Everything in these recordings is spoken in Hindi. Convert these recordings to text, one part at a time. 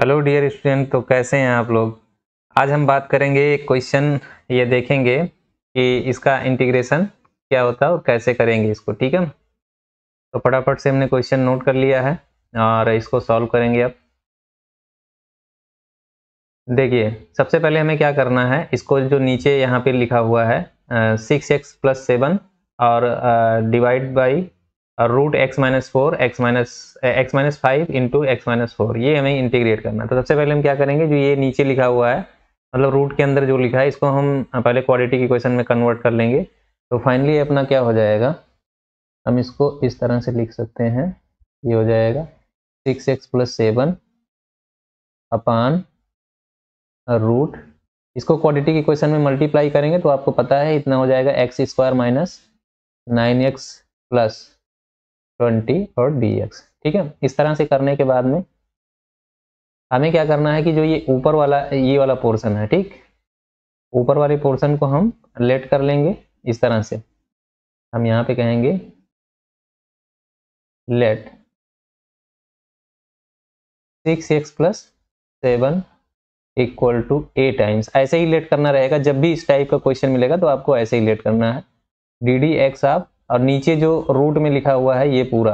हेलो डियर स्टूडेंट तो कैसे हैं आप लोग आज हम बात करेंगे क्वेश्चन ये देखेंगे कि इसका इंटीग्रेशन क्या होता है और कैसे करेंगे इसको ठीक है तो फटाफट से हमने क्वेश्चन नोट कर लिया है और इसको सॉल्व करेंगे अब देखिए सबसे पहले हमें क्या करना है इसको जो नीचे यहाँ पे लिखा हुआ है सिक्स एक्स प्लस सेवन और divide by root x minus four x minus x minus five into x minus four ये हमें इंटीग्रेट करना है तो सबसे पहले हम क्या करेंगे जो ये नीचे लिखा हुआ है मतलब रूट के अंदर जो लिखा है इसको हम पहले क्वालिटी की क्वेश्चन में कन्वर्ट कर लेंगे तो फाइनली अपना क्या हो जाएगा हम इसको इस तरह से लिख सकते हैं ये हो जाएगा six x plus seven upon root इसको क्वालिटी की क्वेश्चन में मल्टीप्लाई करेंगे तो आपको पता है इतना हो जाएगा x square minus nine x plus twenty और डी एक्स ठीक है इस तरह से करने के बाद में हमें क्या करना है कि जो ये ऊपर वाला ये वाला पोर्शन है ठीक ऊपर वाले पोर्शन को हम लेट कर लेंगे इस तरह से हम यहाँ पे कहेंगे let six x plus seven equal to a times ऐसे ही लेट करना रहेगा जब भी इस टाइप का क्वेश्चन मिलेगा तो आपको ऐसे ही लेट करना है डी डी एक्स आप और नीचे जो रूट में लिखा हुआ है ये पूरा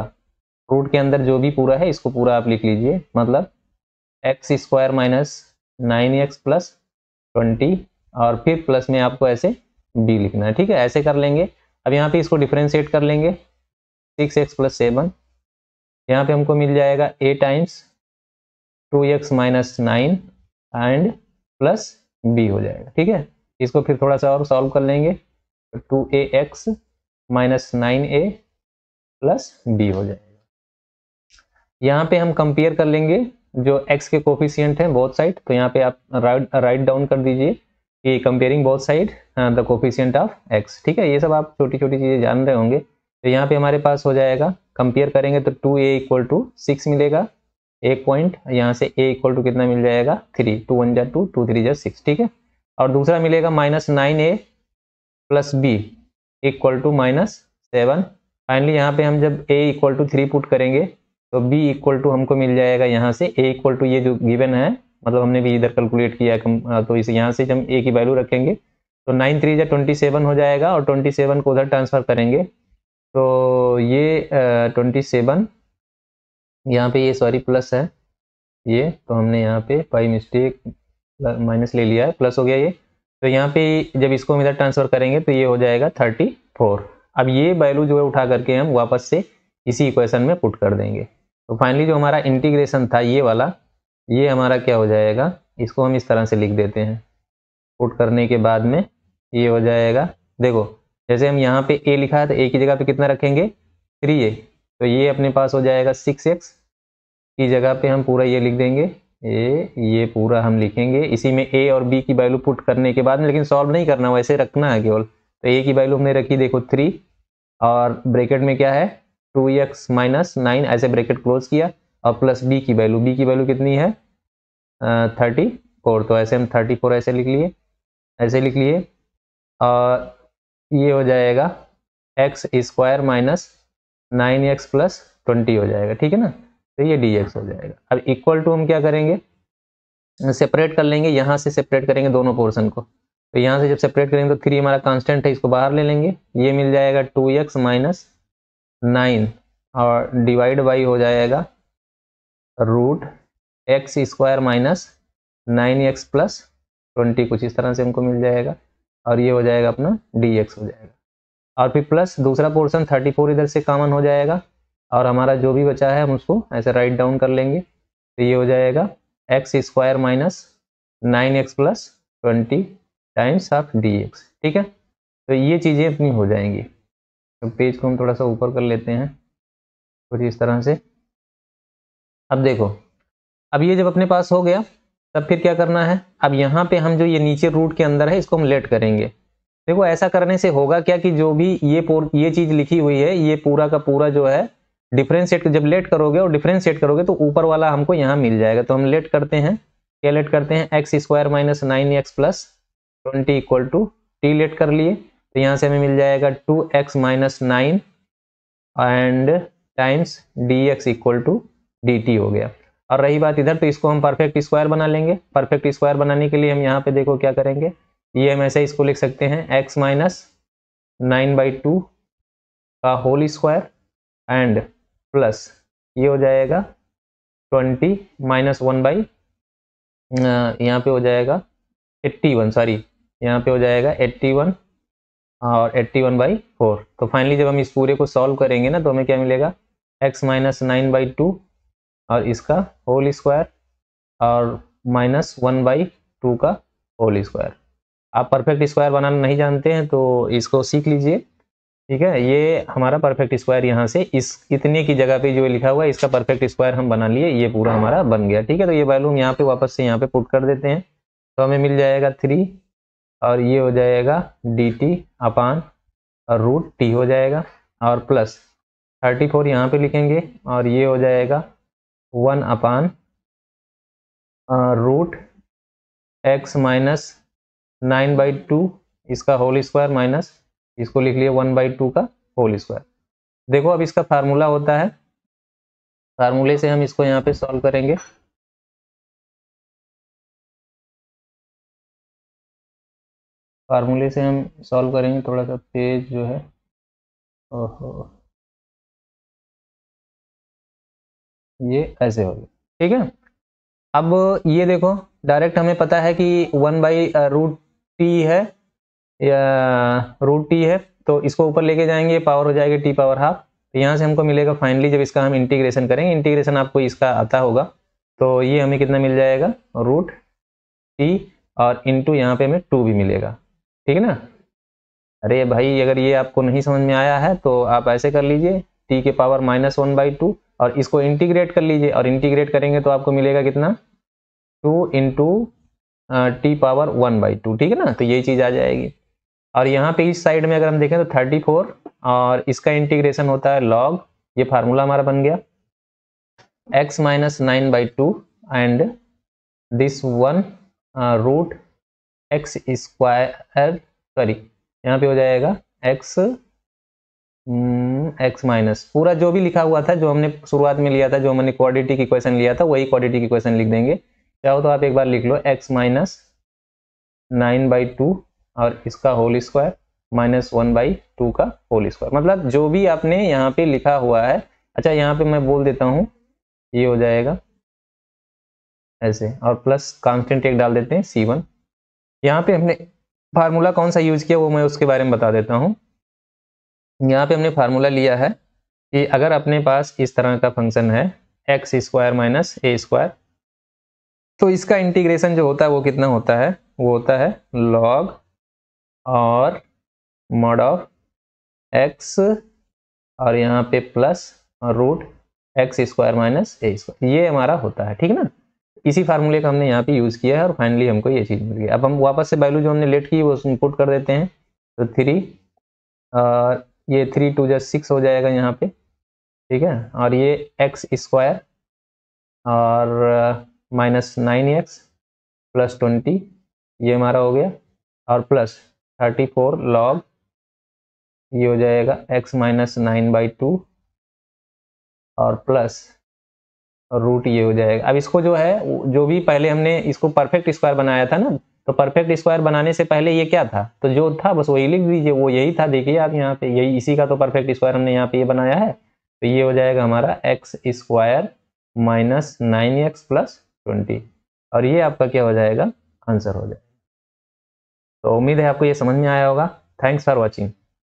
रूट के अंदर जो भी पूरा है इसको पूरा आप लिख लीजिए मतलब x square minus nine x plus twenty और फिर प्लस में आपको ऐसे बी लिखना है ठीक है ऐसे कर लेंगे अब यहाँ पे इसको डिफ्रेंशिएट कर लेंगे सिक्स एक्स प्लस सेवन यहाँ पे हमको मिल जाएगा a times two x minus nine and plus b हो जाएगा ठीक है इसको फिर थोड़ा सा और सॉल्व कर लेंगे two a x minus nine a plus b हो जाएगा यहाँ पे हम कंपेयर कर लेंगे जो एक्स के कोफिशियंट हैं बोथ साइड तो यहाँ पे आप राइट राइट डाउन कर दीजिए कि comparing both side the coefficient of x ठीक है ये सब आप छोटी छोटी चीज़ें जान रहे होंगे तो यहाँ पे हमारे पास हो जाएगा कंपेयर करेंगे तो two a equal to six मिलेगा एक पॉइंट यहाँ से ए इक्वल टू कितना मिल जाएगा थ्री टू वन जा टू टू थ्री जा सिक्स ठीक है और दूसरा मिलेगा minus nine a plus b equal to minus seven finally यहाँ पे हम जब a equal to three put करेंगे तो बी इक्वल टू हमको मिल जाएगा यहाँ से ए इक्वल टू ये जो गिवन है मतलब हमने भी इधर कैलकुलेट किया है तो इसे यहाँ से जब ए की वैल्यू रखेंगे तो नाइन थ्री या ट्वेंटी सेवन हो जाएगा और ट्वेंटी सेवन को उधर ट्रांसफ़र करेंगे तो ये ट्वेंटी सेवन यहाँ पे ये सॉरी प्लस है ये तो हमने यहाँ पे बाई मिस्टेक माइनस ले लिया है प्लस हो गया ये तो यहाँ पे जब इसको हम इधर ट्रांसफर करेंगे तो ये हो जाएगा थर्टी फोर अब ये वैल्यू जो है उठा करके हम वापस से इसी इक्वेशन में पुट कर देंगे तो फाइनली जो हमारा इंटीग्रेशन था ये वाला ये हमारा क्या हो जाएगा इसको हम इस तरह से लिख देते हैं पुट करने के बाद में ये हो जाएगा देखो जैसे हम यहाँ पे ए लिखा है तो ए की जगह पे कितना रखेंगे थ्री ए तो ये अपने पास हो जाएगा सिक्स एक्स की जगह पे हम पूरा ये लिख देंगे ए ये पूरा हम लिखेंगे इसी में ए और बी की वैल्यू पुट करने के बाद में लेकिन सॉल्व नहीं करना वैसे रखना है केवल तो ए की वैल्यू हमने रखी देखो थ्री और ब्रैकेट में क्या है टू एक्स माइनस नाइन ऐसे ब्रैकेट क्लोज किया और प्लस बी की वैल्यू बी की वैल्यू कितनी है थर्टी फोर तो ऐसे हम थर्टी फोर ऐसे लिख लिए ऐसे लिख लिए और ये हो जाएगा x square minus nine x plus twenty हो जाएगा ठीक है ना तो ये डी हो जाएगा अब इक्वल टू हम क्या करेंगे सेपरेट कर लेंगे यहाँ से सेपरेट करेंगे दोनों पोर्सन को तो यहाँ से जब सेपरेट करेंगे तो थ्री हमारा कांस्टेंट है इसको बाहर ले लेंगे ये मिल जाएगा टू एक्स माइनस नाइन और डिवाइड बाई हो जाएगा root x square minus nine x plus twenty कुछ इस तरह से हमको मिल जाएगा और ये हो जाएगा अपना डी एक्स हो जाएगा और फिर प्लस दूसरा पोर्सन थर्टी फोर इधर से कॉमन हो जाएगा और हमारा जो भी बचा है हम उसको ऐसे राइट डाउन कर लेंगे तो ये हो जाएगा x square minus nine x plus twenty times of d x ठीक है तो ये चीज़ें अपनी हो जाएंगी तो पेज को हम थोड़ा सा ऊपर कर लेते हैं कुछ इस तरह से अब देखो अब ये जब अपने पास हो गया तब फिर क्या करना है अब यहाँ पे हम जो ये नीचे रूट के अंदर है इसको हम लेट करेंगे देखो ऐसा करने से होगा क्या कि जो भी ये पोर ये चीज़ लिखी हुई है ये पूरा का पूरा जो है डिफ्रेंशिएट जब लेट करोगे और डिफ्रेंशिएट करोगे तो ऊपर वाला हमको यहाँ मिल जाएगा तो हम लेट करते हैं क्या लेट करते हैं x square minus nine x plus twenty equal to t let कर लिए तो यहाँ से हमें मिल जाएगा two x minus nine and times d x equal to d t हो गया और रही बात इधर तो इसको हम परफेक्ट स्क्वायर बना लेंगे परफेक्ट स्क्वायर बनाने के लिए हम यहाँ पे देखो क्या करेंगे ये हम ऐसे इसको लिख सकते हैं x minus nine by two का होल स्क्वायर एंड प्लस ये हो जाएगा ट्वेंटी माइनस वन बाई यहाँ पे हो जाएगा एट्टी वन सॉरी यहाँ पे हो जाएगा एट्टी वन और एट्टी वन बाई फोर तो फाइनली जब हम इस पूरे को सॉल्व करेंगे ना तो हमें क्या मिलेगा x minus nine by two और इसका होल स्क्वायर और माइनस वन बाई टू का होल स्क्वायर आप परफेक्ट स्क्वायर बनाना नहीं जानते हैं तो इसको सीख लीजिए ठीक है ये हमारा परफेक्ट स्क्वायर यहाँ से इस इतने की जगह पे जो लिखा हुआ है इसका परफेक्ट स्क्वायर हम बना लिए ये पूरा हमारा बन गया ठीक है तो ये वैल्यू हम यहाँ पे वापस से यहाँ पे पुट कर देते हैं तो हमें मिल जाएगा थ्री और ये हो जाएगा डी टी अपान और रूट टी हो जाएगा और प्लस थर्टी फोर यहाँ पर लिखेंगे और ये हो जाएगा one upon root x minus nine by two इसका होल स्क्वायर माइनस इसको लिख लिया वन बाई टू का होल स्क्वायर देखो अब इसका फार्मूला होता है फार्मूले से हम इसको यहाँ पे सॉल्व करेंगे फार्मूले से हम सॉल्व करेंगे थोड़ा सा तेज जो है ओहो ये ऐसे हो गया ठीक है अब ये देखो डायरेक्ट हमें पता है कि वन बाई रूट टी है रूट टी है तो इसको ऊपर लेके जाएंगे पावर हो जाएगी टी पावर हाफ तो यहाँ से हमको मिलेगा फाइनली जब इसका हम इंटीग्रेशन करेंगे इंटीग्रेशन आपको इसका आता होगा तो ये हमें कितना मिल जाएगा रूट टी और इंटू यहाँ पे हमें टू भी मिलेगा ठीक है ना अरे भाई अगर ये आपको नहीं समझ में आया है तो आप ऐसे कर लीजिए टी के power minus one by two और इसको इंटीग्रेट कर लीजिए और इंटीग्रेट करेंगे तो आपको मिलेगा कितना two into t power one by two ठीक है ना तो यही चीज़ आ जाएगी और यहाँ पे इस साइड में अगर हम देखें तो थर्टी फोर और इसका इंटीग्रेशन होता है लॉग ये फार्मूला हमारा बन गया x minus nine by two and this one root x square sorry यहाँ पे हो जाएगा एक्स एक्स माइनस पूरा जो भी लिखा हुआ था जो हमने शुरुआत में लिया था जो हमने क्वाड्रेटिक की क्वेश्चन लिया था वही क्वाड्रेटिक की क्वेश्चन लिख देंगे चाहो तो आप एक बार लिख लो x minus nine by two और इसका whole square minus one by two का होल स्क्वायर मतलब जो भी आपने यहाँ पे लिखा हुआ है अच्छा यहाँ पे मैं बोल देता हूँ ये हो जाएगा ऐसे और प्लस कांस्टेंट एक डाल देते हैं सी वन यहाँ पे हमने फार्मूला कौन सा यूज किया वो मैं उसके बारे में बता देता हूँ यहाँ पे हमने फार्मूला लिया है कि अगर अपने पास इस तरह का फंक्शन है x square minus a square तो इसका इंटीग्रेशन जो होता है वो कितना होता है वो होता है लॉग और मॉड ऑफ एक्स और यहाँ पे plus root x square minus a square ये हमारा होता है ठीक है ना इसी फार्मूले का हमने यहाँ पे यूज़ किया है और फाइनली हमको ये चीज़ मिल गई अब हम वापस से वैल्यू जो हमने लेट की वो पुट कर देते हैं तो थ्री और ये थ्री टू जै सिक्स हो जाएगा यहाँ पे ठीक है और ये एक्स स्क्वायर और minus nine x plus twenty ये हमारा हो गया और प्लस थर्टी फोर लॉग ये हो जाएगा x minus nine by two और प्लस रूट ये हो जाएगा अब इसको जो है जो भी पहले हमने इसको परफेक्ट स्क्वायर बनाया था ना तो परफेक्ट स्क्वायर बनाने से पहले ये क्या था तो जो था बस वही लिख दीजिए वो यही था देखिए आप यहाँ पे यही इसी का तो परफेक्ट स्क्वायर हमने यहाँ पे ये बनाया है तो ये हो जाएगा हमारा x square minus nine x plus twenty और ये आपका क्या हो जाएगा आंसर हो जाएगा तो उम्मीद है आपको ये समझ में आया होगा थैंक्स फॉर वॉचिंग